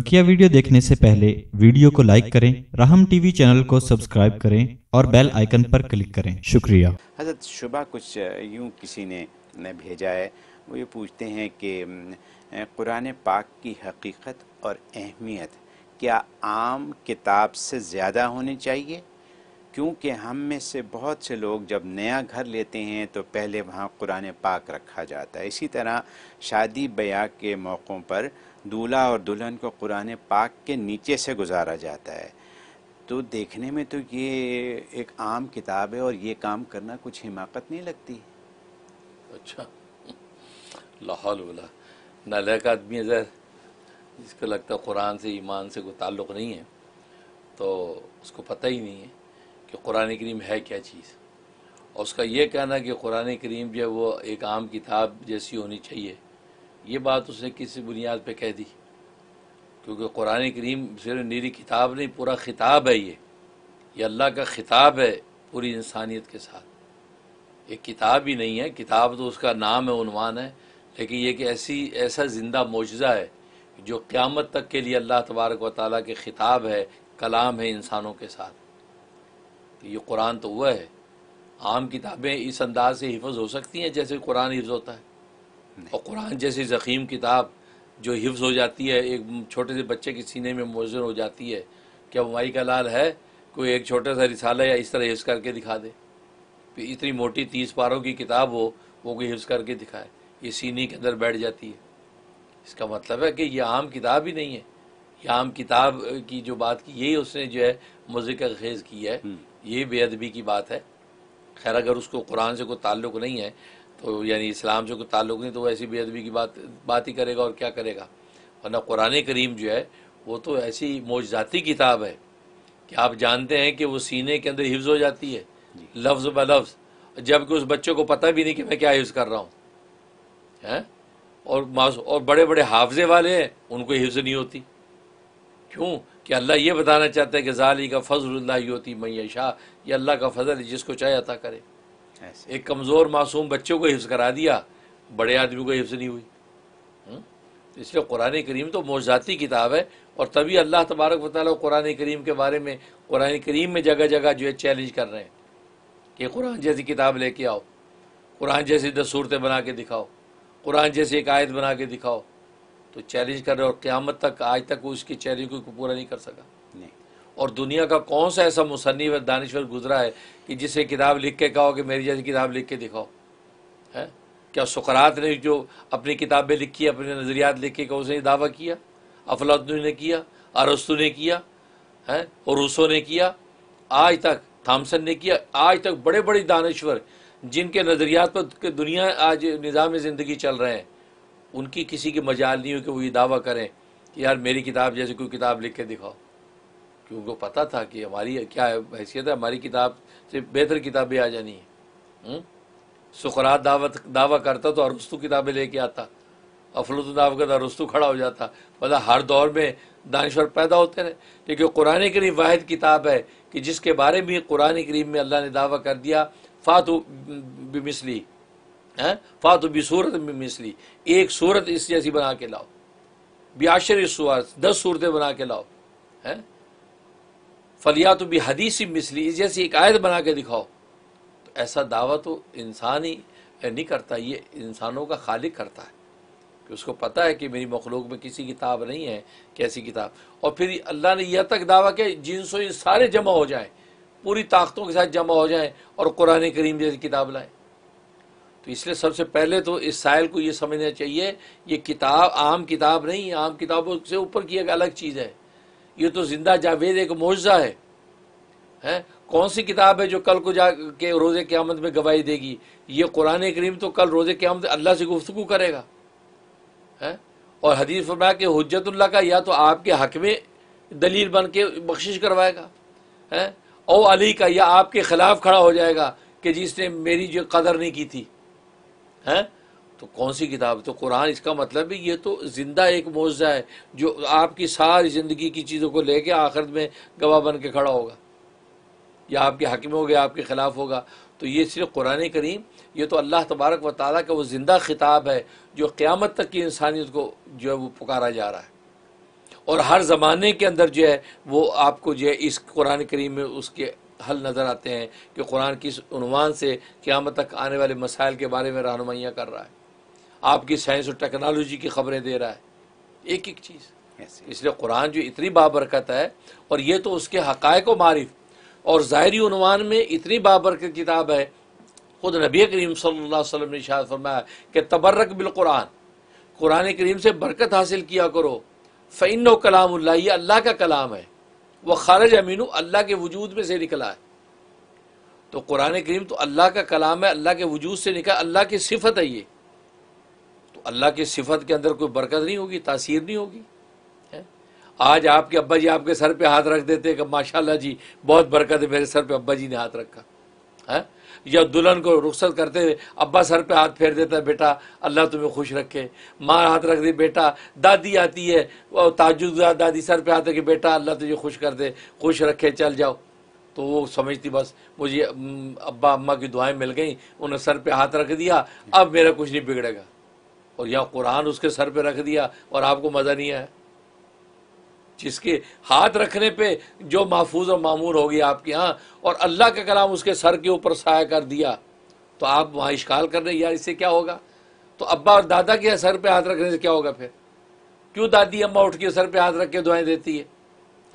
बकिया वीडियो देखने से पहले वीडियो को लाइक करें राहम टीवी चैनल को सब्सक्राइब करें और बेल आइकन पर क्लिक करें शुक्रिया हजरत शुबा कुछ यूं किसी ने भेजा है वो ये पूछते हैं कि कुरान पाक की हकीकत और अहमियत क्या आम किताब से ज़्यादा होनी चाहिए क्योंकि हम में से बहुत से लोग जब नया घर लेते हैं तो पहले वहाँ कुरान पाक रखा जाता है इसी तरह शादी ब्याह के मौक़ों पर दूल्हा और दुल्हन को कुरान पाक के नीचे से गुजारा जाता है तो देखने में तो ये एक आम किताब है और ये काम करना कुछ हिमाकत नहीं लगती अच्छा लाहौल बोला नालक आदमी अगर जिसको लगता है कुरान से ईमान से कोई ताल्लुक़ नहीं है तो उसको पता ही नहीं है कि कुरान करीम है क्या चीज़ और उसका ये कहना कि कुरान करीम जो वो एक आम किताब जैसी होनी चाहिए ये बात उसने किसी बुनियाद पर कह दी क्योंकि कुरान करीम सिर्फ मेरी किताब नहीं पूरा खिताब है ये ये अल्लाह का खिताब है पूरी इंसानियत के साथ एक किताब ही नहीं है किताब तो उसका नाम है उनवान है लेकिन ये कि ऐसी ऐसा ज़िंदा मुजज़ा है जो क़्यामत तक के लिए अल्लाह तबारक व ताली के खिताब है कलाम है इंसानों के साथ तो ये कुरान तो वह है आम किताबें इस अंदाज से हिफ्ज़ हो सकती हैं जैसे कुरान हिफ्ज़ होता है और कुरान जैसी ज़ख़ीम किताब जो हिफ्ज़ हो जाती है एक छोटे से बच्चे के सीने में मौजूद हो जाती है क्या वाई का लाल है कोई एक छोटा सा रिसाला या इस तरह हिफ्ज़ करके दिखा दे इतनी मोटी तीस पारों की किताब हो वो कोई हिफ्ज़ करके दिखाए ये सीने के अंदर बैठ जाती है इसका मतलब है कि यह आम किताब ही नहीं है यह आम किताब की जो बात की यही उसने जो है मज़े का खेज की है हम्म। ये बेअदबी की बात है खैर अगर उसको कुरान से कोई ताल्लुक नहीं है तो यानी इस्लाम से कोई ताल्लुक नहीं तो वो ऐसी बेअदबी की बात बात ही करेगा और क्या करेगा वरना कुरान करीम जो है वो तो ऐसी मौजाती किताब है कि आप जानते हैं कि वो सीने के अंदर हिफ्ज़ हो जाती है लफ्ज़ ब लफ्ज़ जबकि उस बच्चे को पता भी नहीं कि मैं क्या हिफ्ज़ कर रहा हूँ हैं और और बड़े बड़े हाफजे वाले हैं उनको हिफ्ज़ नहीं होती क्यों कि अल्लाह ये बताना चाहता है कि ज़ाली का फजल योती मैशा ये अल्लाह का फजल जिसको चाहे अता करे एक कमज़ोर मासूम बच्चों को हिफ्ज़ करा दिया बड़े आदमी को हिफ्स नहीं हुई हम्म? इसलिए कुरान करीम तो मोजाती किताब है और तभी अल्लाह तबारक लो कुरान करीम के बारे में कुरान करीम में जगह जगह जो है चैलेंज कर रहे हैं कि कुरान जैसी किताब लेके आओ कुरान जैसी दस सूरतें बना के दिखाओ कुरान जैसी एक आयत बना के दिखाओ तो चैलेंज कर रहे और क़्यामत तक आज तक वो इसकी चैलेंज को पूरा नहीं कर सका नहीं और दुनिया का कौन सा ऐसा मुसनिफ़ दानश्वर गुजरा है कि जिसे किताब लिख के कहो कि मेरी जैसी किताब लिख के दिखाओ है क्या सुकरात ने जो अपनी किताबें लिखी अपने नज़रियात लिख के कहो उसने दावा किया अफलातन ने किया अरस्तु ने किया है और रूसो ने किया आज तक थामसन ने किया आज तक बड़े बड़े दानश्वर जिनके नज़रियात पर दुनिया आज निज़ाम ज़िंदगी चल रहे हैं उनकी किसी की मजाल नहीं हो कि वो ये दावा करें कि यार मेरी किताब जैसे कोई किताब लिख के दिखाओ क्योंकि उनको पता था कि हमारी क्या हैसियत है हमारी किताब से बेहतर किताबें आ जानी है हम्म? सुखरात दावत दावा करता तो अरुस्तु किताबें लेके आता अफलुत दावा करता अरुस्तु खड़ा हो जाता मतलब हर दौर में दानश्वर पैदा होते रहे लेकिन कुरान करीम वाद किताब है कि जिसके बारे में कुरान करीम में अल्लाह ने दावा कर दिया फातु बिमिसली फातु भी सूरत मिसली एक सूरत इस जैसी बना के लाओ ब्याशर सूरत दस सूरतें बना के लाओ है फलिया तो भी हदीसी मिसली इस जैसी एक आयत बना के दिखाओ तो ऐसा दावा तो इंसान ही नहीं करता ये इंसानों का खालिक करता है कि उसको पता है कि मेरी मखलूक में किसी किताब नहीं है कैसी किताब और फिर अल्लाह ने यह तक दावा किया जिनसों सारे जमा हो जाएँ पूरी ताकतों के साथ जमा हो जाएँ और कुरान करीम जैसी किताब लाएँ तो इसलिए सबसे पहले तो इस साइल को ये समझना चाहिए ये किताब आम किताब नहीं आम किताबों से ऊपर की एक अलग चीज़ है ये तो जिंदा जावेद एक मुआवजा है हैं कौन सी किताब है जो कल को जा के रोज़ क़्यामत में गवाही देगी ये कुरान करीम तो कल रोज़े क़्यामत अल्लाह से गुफ्तु करेगा हैं और हदीस फरमाया कि हजतुल्ला का या तो आपके हक में दलील बन के बख्शिश करवाएगा हैं और अली का या आपके ख़िलाफ़ खड़ा हो जाएगा कि जिसने मेरी जो कदर नहीं की थी हैं तो कौन सी किताब तो कुरान इसका मतलब भी ये तो ज़िंदा एक मुआवजा है जो आपकी सारी ज़िंदगी की चीज़ों को लेके आखिर में गवाह बन के खड़ा होगा या आपके हक में होगा आपके ख़िलाफ़ होगा तो ये सिर्फ कुरान करीम ये तो अल्लाह तबारक व ताली का वो ज़िंदा खिताब है जो क़्यामत तक की इंसानियत को जो है वो पुकारा जा रहा है और हर ज़माने के अंदर जो है वो आपको जो है इस कुरान करीम में उसके हल नज़र आते हैं कि कुरान किस उनवान से क़्यामत तक आने वाले मसाइल के बारे में रहनुमाइयाँ कर रहा है आपकी साइंस और टेक्नोलॉजी की खबरें दे रहा है एक एक चीज़ इसलिए कुरान जो इतनी बाबरकत है और ये तो उसके हक़ मारिफ और ज़ाहरी उनवान में इतनी बाबरकत किताब है खुद नबी करीम सल्लल्लाहु ने शाह फरमाया कि तबर्रक बिलकुरान कुरान करीम से बरकत हासिल किया करो फ़ैन कलाम ये अल्लाह का कलाम है वह खारज अमीनू अल्लाह के वजूद में से निकला है तो कुरान करीम तो अल्लाह का कलाम है अल्लाह के वजूद से निकला अल्लाह की सिफत है ये तो अल्लाह की सिफत के अंदर कोई बरकत नहीं होगी तासीर नहीं होगी है? आज आपके अब्बा जी आपके सर पे हाथ रख देते हैं कि माशाल्लाह जी बहुत बरकत है मेरे सर पे अब्बा जी ने हाथ रखा है या दुल्हन को रुखसत करते हुए अब्बा सर पे हाथ फेर देता है बेटा अल्लाह तुम्हें खुश रखे माँ हाथ रख दे बेटा दादी आती है ताजुद दादी सर पे हाथ रखे बेटा अल्लाह तुझे खुश कर दे खुश रखे चल जाओ तो वो समझती बस मुझे अब्बा अम्मा की दुआएं मिल गई उन्हें सर पे हाथ रख दिया अब मेरा कुछ नहीं बिगड़ेगा और यहाँ कुरान उसके सर पे रख दिया और आपको मज़ा नहीं आया जिसके हाथ रखने पे जो महफूज और मामूर हो गया आपके यहाँ और अल्लाह का कलाम उसके सर के ऊपर साया कर दिया तो आप वहाँ इश्काल कर रहे यार इससे क्या होगा तो अब्बा और दादा के सर पे हाथ रखने से क्या होगा फिर क्यों दादी अम्मा उठ के सर पे हाथ रख के दुआएं देती है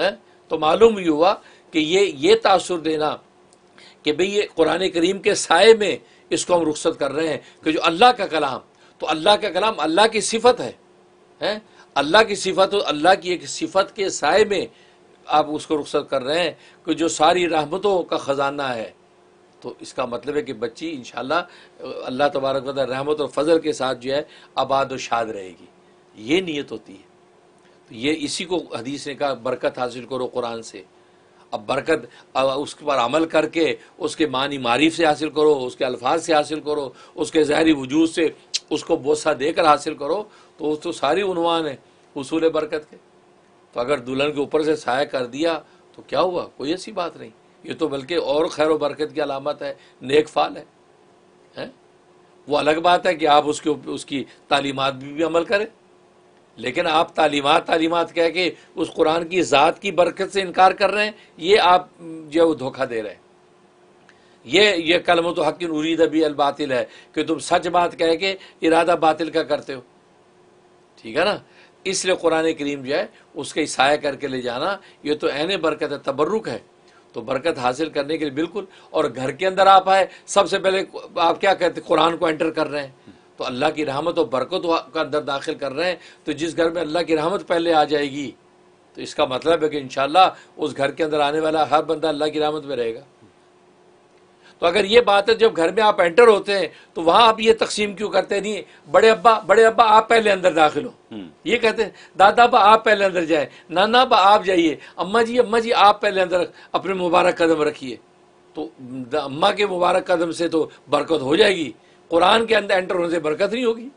हैं तो मालूम ये हुआ कि ये ये तासुर देना कि भाई ये कुरान करीम के साय में इसको हम रुख्सत कर रहे हैं कि जो अल्लाह का कलाम तो अल्लाह का कलाम अल्लाह की सिफत है है? अल्लाह की सिफत अल्लाह की एक सिफत के साय में आप उसको रुखसत कर रहे हैं कि जो सारी रहमतों का ख़जाना है तो इसका मतलब है कि बच्ची इन अल्लाह तबारक रहमत और फजल के साथ जो है आबाद और शाद रहेगी ये नीयत होती है तो ये इसी को हदीस ने कहा बरकत हासिल करो कुरान से अब बरकत अब उसके पर अमल करके उसके मानी मारिफ से हासिल करो उसके अल्फाज से हासिल करो उसके जहरी वजूद से उसको बोसा देकर हासिल करो तो उस तो सारी उनवान है उसूल बरकत के तो अगर दुल्हन के ऊपर से साया कर दिया तो क्या हुआ कोई ऐसी बात नहीं ये तो बल्कि और खैर बरकत की अलामत है नेक फाल है है? वो अलग बात है कि आप उसके उसकी तालीमत भी, भी अमल करें लेकिन आप तालीमत तालीमत कह के उस कुरान की ज़ात की बरकत से इनकार कर रहे हैं ये आप जो धोखा दे रहे हैं ये ये कलम तो हकीन उरीद अभी अलबातिल है कि तुम सच बात कह के इरादा बातिल का करते हो ठीक है ना इसलिए कुरान करीम जो है उसके इसाया करके ले जाना ये तो ऐन बरकत है तबर्रुक है तो बरकत हासिल करने के लिए बिल्कुल और घर के अंदर आप आए सबसे पहले आप क्या कहते कुरान को एंटर कर रहे हैं तो अल्लाह की रहमत और बरकत का अंदर दाखिल कर रहे हैं तो जिस घर में अल्लाह की रहमत पहले आ जाएगी तो इसका मतलब है कि इन उस घर के अंदर आने वाला हर बंदा अल्लाह की रहमत में रहेगा तो अगर ये बात है जब घर में आप एंटर होते हैं तो वहाँ आप ये तकसीम क्यों करते नहीं बड़े अब्बा बड़े अब्बा आप पहले अंदर दाखिल हो हम्म। ये कहते हैं दादा अब्बा आप पहले अंदर जाए नाना अब्बा आप जाइए अम्मा जी अम्मा जी आप पहले अंदर अपने मुबारक कदम रखिए तो अम्मा के मुबारक कदम से तो बरकत हो जाएगी कुरान के अंदर एंटर होने से बरकत नहीं होगी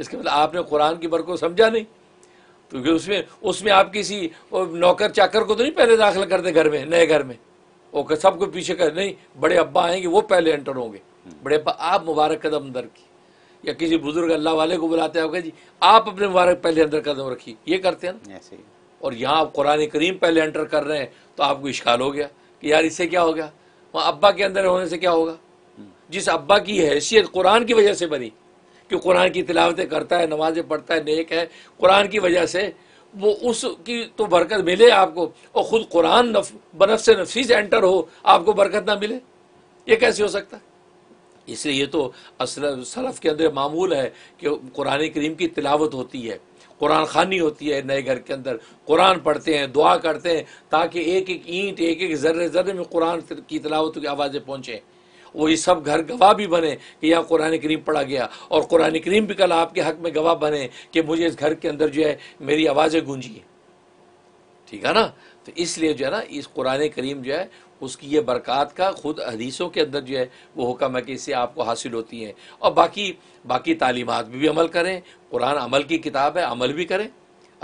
इसके मतलब आपने कुरान की बरकत समझा नहीं तो क्योंकि उसमें उसमें आप किसी नौकर चाकर को तो नहीं पहले दाखिल करते घर में नए घर में सब सबको पीछे कर नहीं बड़े अब्बा आएंगे वो पहले एंटर होंगे बड़े अब्बा आप मुबारक कदम अंदर की या किसी बुजुर्ग अल्लाह वाले को बुलाते हैं जी आप अपने मुबारक पहले अंदर कदम रखिए ये करते हैं ना ऐसे और यहाँ आप कुरान करीम पहले एंटर कर रहे हैं तो आपको इश्काल हो गया कि यार इससे क्या हो गया वहाँ अब्बा के अंदर होने से क्या होगा जिस अब्बा की हैसियत कुरान की वजह से बनी कि कुरान की तिलावतें करता है नमाज़ें पढ़ता है नेक है कुरान की वजह से वो उसकी तो बरकत मिले आपको और ख़ुद कुरान नफ बनफ से नफीस एंटर हो आपको बरकत ना मिले ये कैसे हो सकता है इसलिए ये तो असल सलफ़ के अंदर मामूल है कि कुरान करीम की तिलावत होती है कुरान खानी होती है नए घर के अंदर कुरान पढ़ते हैं दुआ करते हैं ताकि एक एक ईंट एक एक जर्रे जर्रे में कुरान की तिलावत की आवाज़ें पहुँचें वही सब घर गवाह भी बने कि यहाँ कुरान करीम पढ़ा गया और कुरान करीम भी कल आपके हक में गवाह बने कि मुझे इस घर के अंदर जो है मेरी आवाज़ें गूंजी ठीक है ना तो इसलिए जो है ना इस कुरान करीम जो है उसकी ये बरक़ात का ख़ुद हदीसों के अंदर जो है वो हुक्म है कि इससे आपको हासिल होती हैं और बाकी बाकी तालीमत भी, भी अमल करें कुरान अमल की किताब है अमल भी करें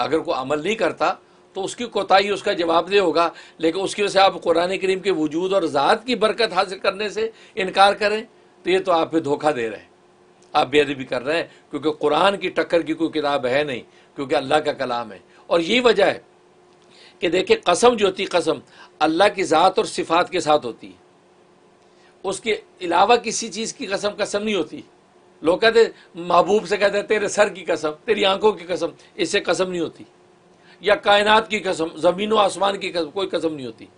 अगर कोई अमल नहीं करता तो उसकी कोताही उसका जवाब दे होगा लेकिन उसकी वजह से आप कुरान करीम के वजूद और ज़ात की बरकत हासिल करने से इनकार करें तो ये तो आप पे धोखा दे रहे हैं आप बेदबी कर रहे हैं क्योंकि कुरान की टक्कर की कोई किताब है नहीं क्योंकि अल्लाह का कलाम है और यही वजह है कि देखिए कसम जो होती कसम अल्लाह की ज़ात और सिफात के साथ होती है उसके अलावा किसी चीज़ की कसम कसम नहीं होती लोग कहते महबूब से कहते तेरे सर की कसम तेरी आंखों की कसम इससे कसम नहीं होती या कायनात की कसम ज़मीन व आसमान की कसम कोई कसम नहीं होती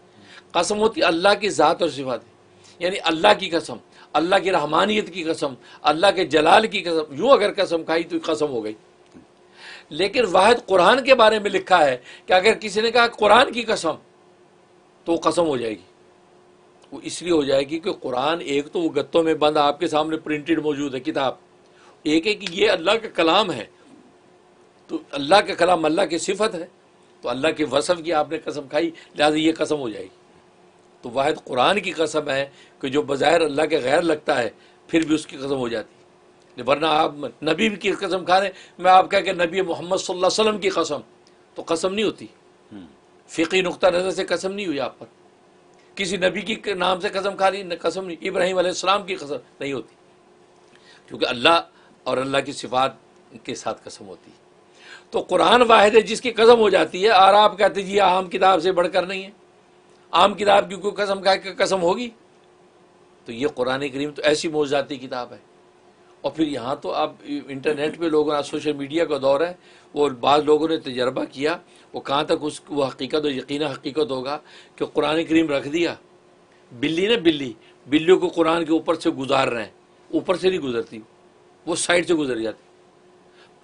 कसम होती अल्लाह की ज़ात और सिफात यानी अल्लाह की कसम अल्लाह की रहमानियत की कसम अल्लाह के जलाल की कसम यूँ अगर कसम खाई तो कसम हो गई लेकिन वाहद कुरान के बारे में लिखा है कि अगर किसी ने कहा कुरान की कसम तो कसम हो जाएगी वो इसलिए हो जाएगी कि कुरान एक तो वो गत्तों में बंद आपके सामने प्रिंटेड मौजूद है किताब एक है कि ये अल्लाह का कलाम है तो अल्लाह के कलाम अल्लाह की सिफत है तो अल्लाह के वसफ़ की आपने कसम खाई लिहाजा ये कसम हो जाएगी तो वाहिद कुरान की कसम है कि जो बज़ाहिर अल्लाह के गैर लगता है फिर भी उसकी कसम हो जाती है वरना आप नबी की कसम खा रहे हैं मैं आप कह के नबी मोहम्मद सल्लल्लाहु की कसम तो कसम नहीं होती हम्म। फ़िकी नुक़ा नज़र से कसम नहीं हुई आप पर किसी नबी की नाम से कसम खा रही कसम नहीं इब्राहिम आसमाम की कसम नहीं होती क्योंकि अल्लाह और अल्लाह की सिफात के साथ कसम होती है तो कुरान वाहिद है जिसकी कसम हो जाती है और आप कहते जी आम किताब से बढ़कर नहीं है आम किताब की कोई कसम का कसम होगी तो ये कुरान करीम तो ऐसी मौजाती किताब है और फिर यहाँ तो आप इंटरनेट पे लोगों ने सोशल मीडिया का दौर है वो बाद लोगों ने तजर्बा किया वो कहाँ तक उस वो हकीकत और यकीन हकीकत होगा कि कुरान करीम रख दिया बिल्ली ने बिल्ली बिल्ली को कुरान के ऊपर से गुजार रहे हैं ऊपर से नहीं गुजरती वो साइड से गुजर जाती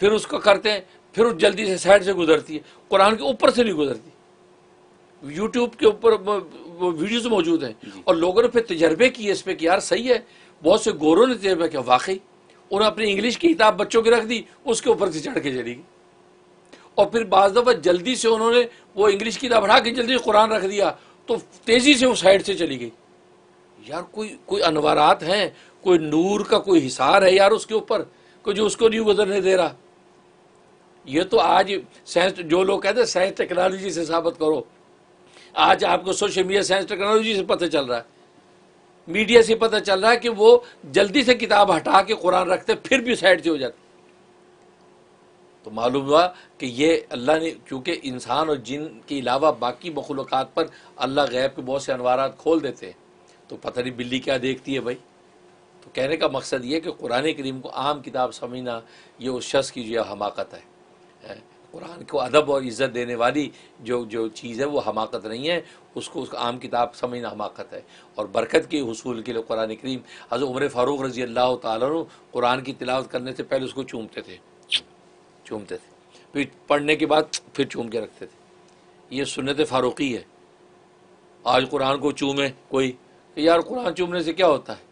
फिर उसको करते हैं फिर उस जल्दी से साइड से गुजरती है कुरान के ऊपर से नहीं गुजरती यूट्यूब के ऊपर वो वीडियोज मौजूद हैं और लोगों ने फिर तजर्बे किए इस पर कि यार सही है बहुत से गोरों ने तजर्बा किया वाकई उन्होंने अपनी इंग्लिश की किताब बच्चों की रख दी उसके ऊपर से चढ़ के चली गई और फिर बाज दफ़ा जल्दी से उन्होंने वो इंग्लिश की किताब हटा के जल्दी कुरान रख दिया तो तेज़ी से वो साइड से चली गई यार कोई कोई अनवारात हैं कोई नूर का कोई हिसार है यार उसके ऊपर कोई जो उसको नहीं गुजरने दे रहा ये तो आज साइंस जो लोग कहते हैं साइंस टेक्नोलॉजी से साबित करो आज आपको सोशल मीडिया साइंस टेक्नोलॉजी से पता चल रहा है मीडिया से पता चल रहा है कि वो जल्दी से किताब हटा के कुरान रखते फिर भी साइड से हो जाते तो मालूम हुआ कि ये अल्लाह ने क्योंकि इंसान और जिन के अलावा बाकी मखलूक पर अल्लाह गैब के बहुत से अनवारात खोल देते हैं तो पता नहीं बिल्ली क्या देखती है भाई तो कहने का मकसद ये कि कुरान करीम को आम किताब समझना ये उस शख्स की जो हमाकत है कुरान को अदब और इज़्ज़त देने वाली जो जो चीज़ है वो हमाकत नहीं है उसको उसका आम किताब समझना हमाकत है और बरकत के हसूल के लिए कुरान करीम हज़ उम्र फ़ारूक रजी अल्लाह कुरान की तिलावत करने से पहले उसको चूमते थे चूमते थे फिर पढ़ने के बाद फिर चूम के रखते थे ये सुनत फ़ारूकी है आज कुरान को चूमे कोई यार कुरान चूमने से क्या होता है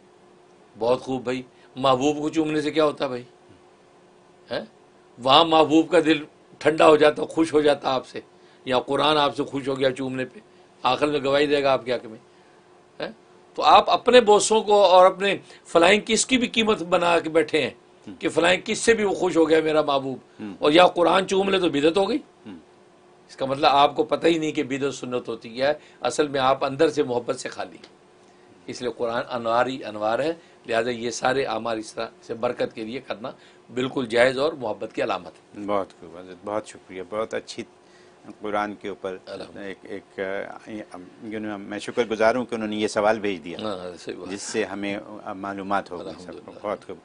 बहुत खूब भाई महबूब को चूमने से क्या होता है भाई हैं वहाँ महबूब का दिल ठंडा हो जाता खुश हो जाता आपसे या कुरान आपसे खुश हो गया चूमने पे आखिर में गवाही देगा आपके हक में है तो आप अपने बोसों को और अपने फलाइंग किस की भी कीमत बना के बैठे हैं हम्म। कि फ्लाइंग किस से भी वो खुश हो गया मेरा महबूब हम्म। और या कुरान चूम ले तो बिदत हो गई हम्म। इसका मतलब आपको पता ही नहीं कि बिदत सुन्नत होती क्या है असल में आप अंदर से मोहब्बत से खाली इसलिए कुरान अनवार ही अनवार है लिहाजा ये सारे आमार इस तरह से बरकत के लिए करना बिल्कुल जायज़ और मोहब्बत की अलामत है बहुत बहुत शुक्रिया बहुत अच्छी कुरान के ऊपर एक एक मैं शुक्र गुजार हूँ कि उन्होंने ये सवाल भेज दिया हाँ, हाँ, जिससे हमें मालूम हो बहुत खूब